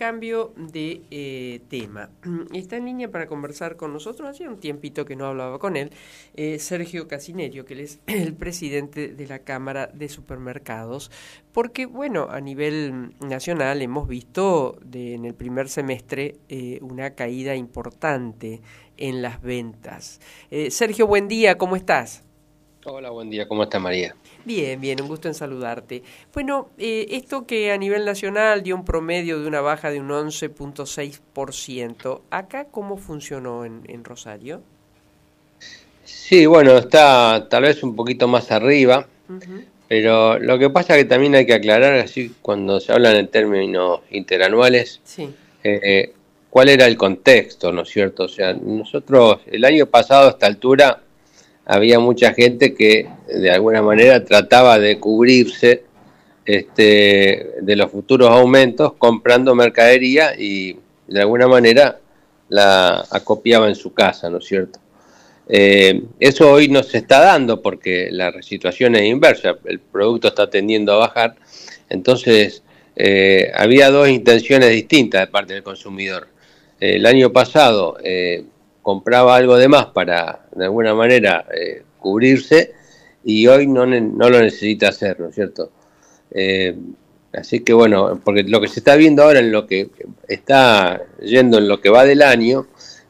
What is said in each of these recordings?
cambio de eh, tema. Está en línea para conversar con nosotros, hacía un tiempito que no hablaba con él, eh, Sergio Casinerio, que él es el presidente de la Cámara de Supermercados, porque, bueno, a nivel nacional hemos visto en el primer semestre eh, una caída importante en las ventas. Sergio, buen día, ¿cómo estás? Hola, buen día. ¿Cómo está María? Bien, bien, un gusto en saludarte. Bueno, eh, esto que a nivel nacional dio un promedio de una baja de un 11.6%, ¿acá cómo funcionó en, Rosario? Sí, bueno, está tal vez un poquito más arriba, pero lo que pasa que también hay que aclarar, así cuando se hablan en términos interanuales, sí. Eh, cuál era el contexto, ¿no es cierto? O sea, nosotros el año pasado a esta altura había mucha gente que de alguna manera trataba de cubrirse este, de los futuros aumentos comprando mercadería y de alguna manera la acopiaba en su casa, ¿no es cierto? Eh, eso hoy no se está dando porque la situación es inversa, el producto está tendiendo a bajar, entonces eh, había dos intenciones distintas de parte del consumidor. Eh, el año pasado compraba algo de más para, de alguna manera, eh, cubrirse y hoy no, no, lo necesita hacer, ¿no es cierto? Eh, así que bueno, porque lo que se está viendo ahora en lo que está yendo en lo que va del año,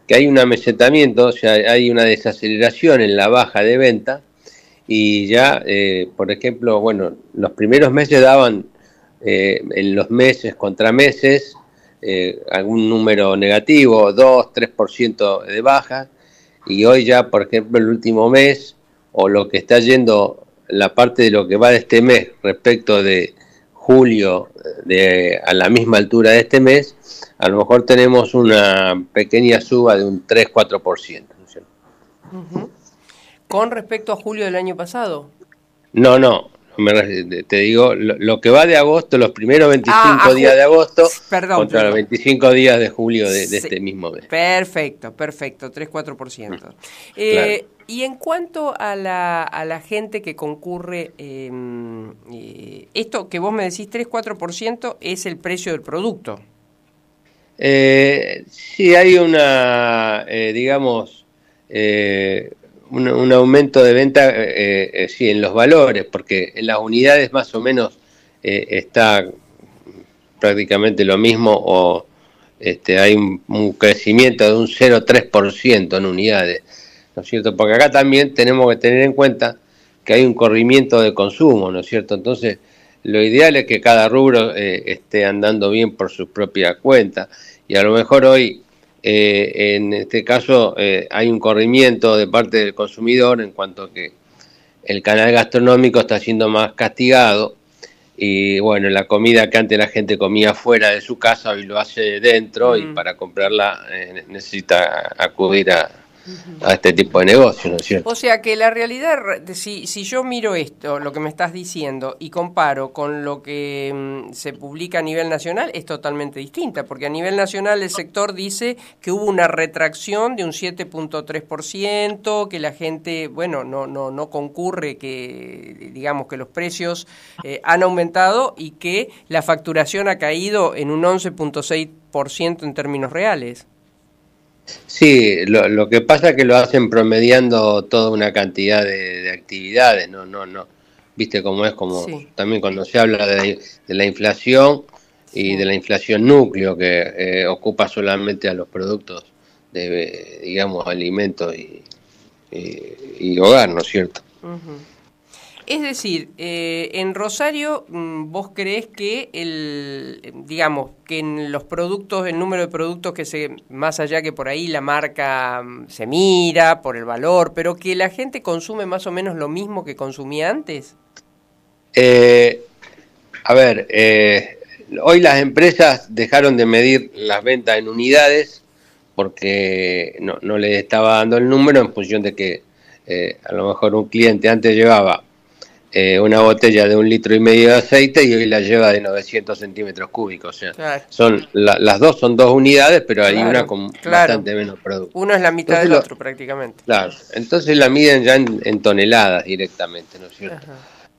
que hay un amesetamiento, o sea, hay una desaceleración en la baja de venta y ya, eh, por ejemplo, bueno, los primeros meses daban en los meses contra meses eh, algún número negativo, 2, 3% de baja, y hoy ya, por ejemplo, el último mes, o lo que está yendo la parte de lo que va de este mes respecto de julio a la misma altura de este mes, a lo mejor tenemos una pequeña suba de un 3-4%. ¿Con respecto a julio del año pasado? No, no, eh, te digo, lo, que va de agosto, los primeros 25 ah, días de agosto, contra los 25 días de julio de, este mismo mes. Perfecto, perfecto, 3-4%. Mm, eh, y en cuanto a la, gente que concurre, em, eh, esto que vos me decís, 3-4% es el precio del producto. sí, hay una, digamos, eh, un, aumento de venta, eh, eh, eh, sí, en los valores, porque en las unidades más o menos está prácticamente lo mismo o este, hay un, crecimiento de un 0,3% en unidades, ¿no es cierto? Porque acá también tenemos que tener en cuenta que hay un corrimiento de consumo, ¿no es cierto? Entonces, lo ideal es que cada rubro esté andando bien por su propia cuenta y a lo mejor hoy eh, en este caso eh, hay un corrimiento de parte del consumidor en cuanto que el canal gastronómico está siendo más castigado y bueno, la comida que antes la gente comía fuera de su casa hoy lo hace dentro y mm. para comprarla eh, necesita acudir a, a este tipo de negocio, ¿no es cierto? O sea que la realidad, si, si yo miro esto, lo que me estás diciendo, y comparo con lo que mm, se publica a nivel nacional, es totalmente distinta, porque a nivel nacional el sector dice que hubo una retracción de un 7.3%, que la gente, bueno, no, no, no concurre, que digamos que los precios eh, han aumentado y que la facturación ha caído en un 11.6% en términos reales. Sí, lo, lo, que pasa es que lo hacen promediando toda una cantidad de, actividades, no, no, no. Viste cómo es, como también cuando se habla de, la inflación y de la inflación núcleo que eh, ocupa solamente a los productos de, digamos, alimentos y, hogar, ¿no es cierto? Es decir, eh, en Rosario, mm, ¿vos crees que el, digamos, que en los productos, el número de productos que se, más allá que por ahí la marca mm, se mira por el valor, pero que la gente consume más o menos lo mismo que consumía antes? Eh, a ver, eh, hoy las empresas dejaron de medir las ventas en unidades porque no, no les estaba dando el número en función de que a lo mejor un cliente antes llevaba eh, una botella de un litro y medio de aceite y hoy la lleva de 900 centímetros cúbicos. O sea, son las dos son dos unidades, pero hay una con bastante menos producto. Uno es la mitad del otro prácticamente. Claro, entonces la miden ya en, toneladas directamente, ¿no es cierto?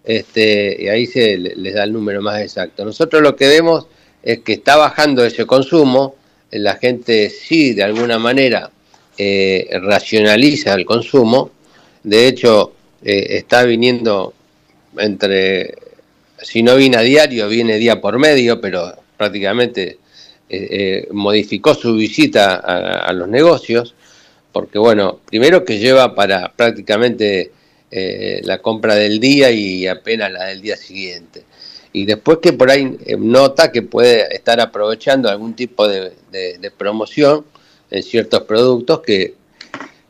Este, y ahí se les da el número más exacto. Nosotros lo que vemos es que está bajando ese consumo, la gente sí de alguna manera eh, racionaliza el consumo, de hecho eh, está viniendo entre, si no viene a diario, viene día por medio, pero prácticamente eh, eh, modificó su visita a, los negocios, porque bueno, primero que lleva para prácticamente eh, la compra del día y apenas la del día siguiente. Y después que por ahí nota que puede estar aprovechando algún tipo de, de promoción en ciertos productos que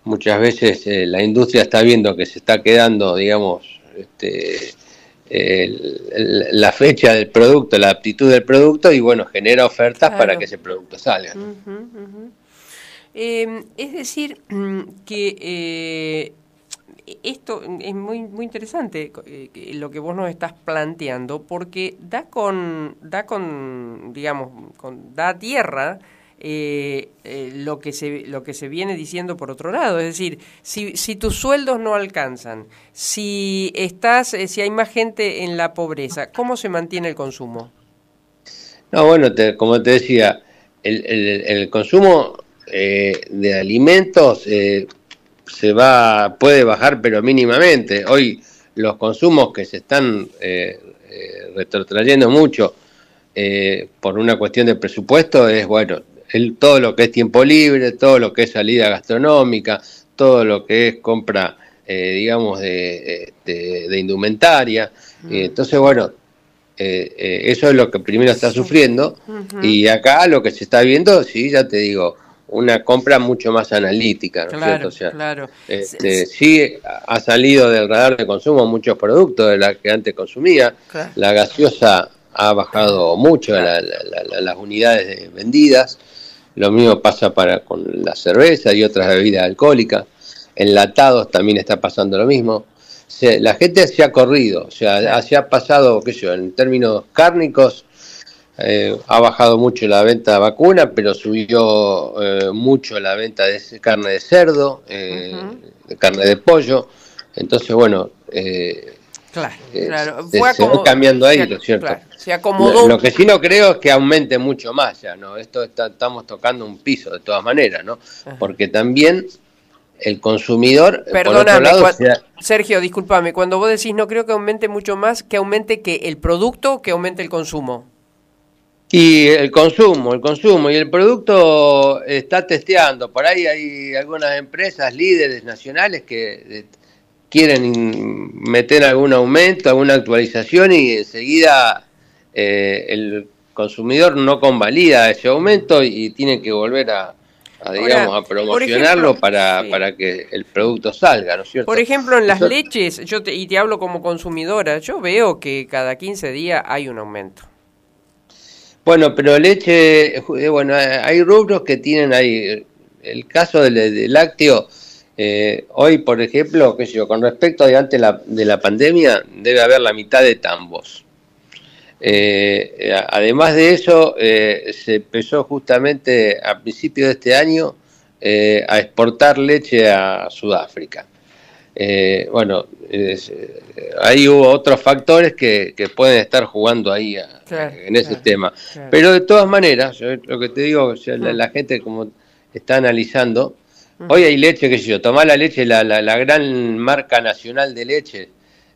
muchas veces la industria está viendo que se está quedando, digamos, este, la fecha del producto, la aptitud del producto y bueno, genera ofertas para que ese producto salga. Eh, es decir, mm, que eh, esto es muy, muy interesante eh, lo que vos nos estás planteando porque da con, da con digamos, da tierra eh, eh, lo, que se, lo que se viene diciendo por otro lado. Es decir, si, tus sueldos no alcanzan, si, estás, eh, si hay más gente en la pobreza, ¿cómo se mantiene el consumo? No, bueno, como te decía, el, el, consumo eh, de alimentos se va, puede bajar, pero mínimamente. Hoy los consumos que se están retrotrayendo mucho, por una cuestión de presupuesto es, bueno, el, todo lo que es tiempo libre, todo lo que es salida gastronómica, todo lo que es compra, eh, digamos, de, indumentaria. Mm. Eh, entonces, bueno, eh, eso es lo que primero está sufriendo. Y acá lo que se está viendo, sí, ya te digo, una compra mucho más analítica, ¿no claro, o sea, claro. Este, sí, ha salido del radar de consumo muchos productos de los que antes consumía. La gaseosa ha bajado mucho las unidades vendidas. Lo mismo pasa para, con la cerveza y otras bebidas alcohólicas. Enlatados también está pasando lo mismo. la gente se ha corrido, o sea, se ha pasado, qué sé yo, en términos cárnicos, eh, ha bajado mucho la venta de vacuna, pero subió eh, mucho la venta de carne de cerdo, eh, de carne de pollo. Entonces, bueno, Claro, claro. se, cambiando ahí, lo cierto. acomodó. Lo, que sí no creo es que aumente mucho más ya, ¿no? Esto estamos tocando un piso de todas maneras, ¿no? Porque también el consumidor. Perdóname, Sergio, discúlpame. Cuando vos decís no creo que aumente mucho más, que aumente que el producto, o que aumente el consumo. Y el consumo, el consumo. Y el producto está testeando. Por ahí hay algunas empresas líderes nacionales que quieren meter algún aumento, alguna actualización y enseguida eh, el consumidor no convalida ese aumento y tiene que volver a, a digamos, a promocionarlo para, para que el producto salga, Por ejemplo, en las leches, yo y te hablo como consumidora, yo veo que cada 15 días hay un aumento. Bueno, pero leche, eh, bueno, hay rubros que tienen ahí, eh, el caso del lácteo, eh, hoy, por ejemplo, qué yo, con respecto de la, de la pandemia, debe haber la mitad de tambos. Eh, además de eso, eh, se empezó justamente a principios de este año a exportar leche a Sudáfrica. bueno, ahí hubo otros factores que, pueden estar jugando ahí en ese tema. Pero de todas maneras, lo que te digo, la, ah. la gente como está analizando, Hoy hay leche, qué sé yo, tomá la leche, la, la, gran marca nacional de leche,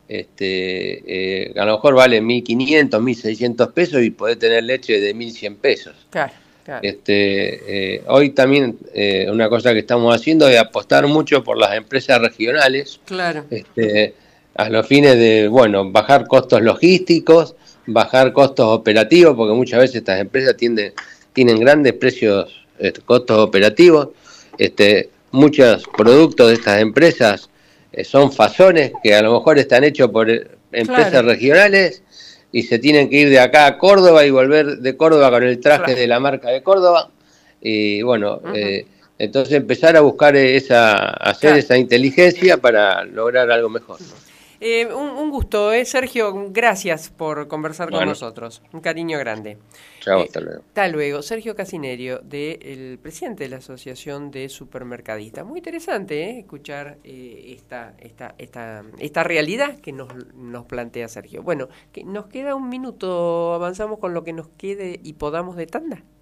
este, eh, a lo mejor vale 1.500, 1.600 pesos y podés tener leche de 1.100 pesos. Claro, claro. Este, eh, hoy también eh, una cosa que estamos haciendo es apostar mucho por las empresas regionales. Claro. Este, a los fines de, bueno, bajar costos logísticos, bajar costos operativos, porque muchas veces estas empresas tienden, tienen grandes precios, costos operativos. Este, muchos productos de estas empresas eh, son fasones que a lo mejor están hechos por eh, empresas regionales y se tienen que ir de acá a Córdoba y volver de Córdoba con el traje de la marca de Córdoba. Y bueno, eh, entonces empezar a buscar esa, hacer esa inteligencia para lograr algo mejor. Eh, un, gusto, eh, Sergio. Gracias por conversar con nosotros. Un cariño grande. Chao, eh, hasta luego. Hasta luego. Sergio Casinerio, del presidente de la Asociación de Supermercadistas. Muy interesante eh, escuchar esta, esta, esta, esta realidad que nos, nos plantea Sergio. Bueno, que nos queda un minuto. Avanzamos con lo que nos quede y podamos de tanda.